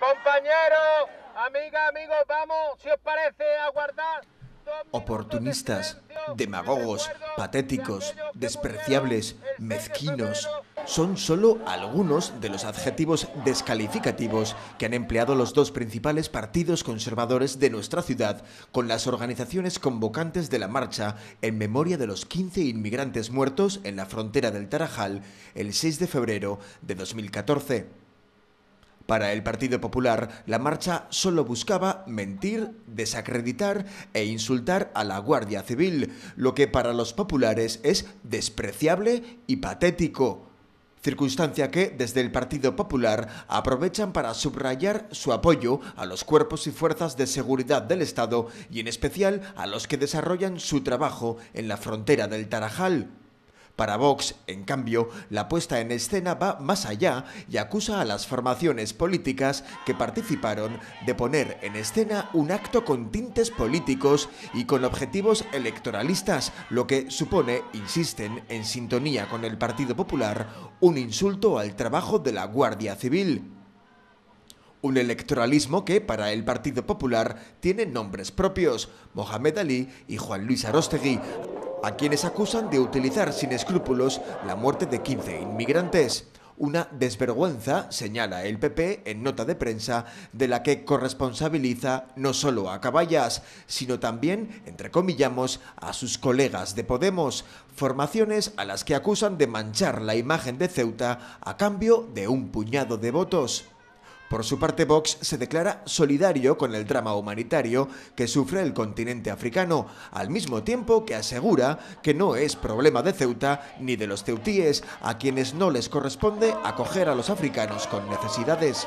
Compañeros, amiga, amigos, vamos, si os parece, a Oportunistas, demagogos, patéticos, despreciables, mezquinos, son solo algunos de los adjetivos descalificativos que han empleado los dos principales partidos conservadores de nuestra ciudad con las organizaciones convocantes de la marcha en memoria de los 15 inmigrantes muertos en la frontera del Tarajal el 6 de febrero de 2014. Para el Partido Popular, la marcha solo buscaba mentir, desacreditar e insultar a la Guardia Civil, lo que para los populares es despreciable y patético circunstancia que desde el Partido Popular aprovechan para subrayar su apoyo a los cuerpos y fuerzas de seguridad del Estado y en especial a los que desarrollan su trabajo en la frontera del Tarajal. Para Vox, en cambio, la puesta en escena va más allá y acusa a las formaciones políticas que participaron de poner en escena un acto con tintes políticos y con objetivos electoralistas, lo que supone, insisten, en sintonía con el Partido Popular, un insulto al trabajo de la Guardia Civil. Un electoralismo que, para el Partido Popular, tiene nombres propios, Mohamed Ali y Juan Luis Arostegui, a quienes acusan de utilizar sin escrúpulos la muerte de 15 inmigrantes. Una desvergüenza, señala el PP en nota de prensa, de la que corresponsabiliza no solo a Caballas, sino también, entre comillamos, a sus colegas de Podemos, formaciones a las que acusan de manchar la imagen de Ceuta a cambio de un puñado de votos. Por su parte, Vox se declara solidario con el drama humanitario que sufre el continente africano, al mismo tiempo que asegura que no es problema de Ceuta ni de los ceutíes, a quienes no les corresponde acoger a los africanos con necesidades.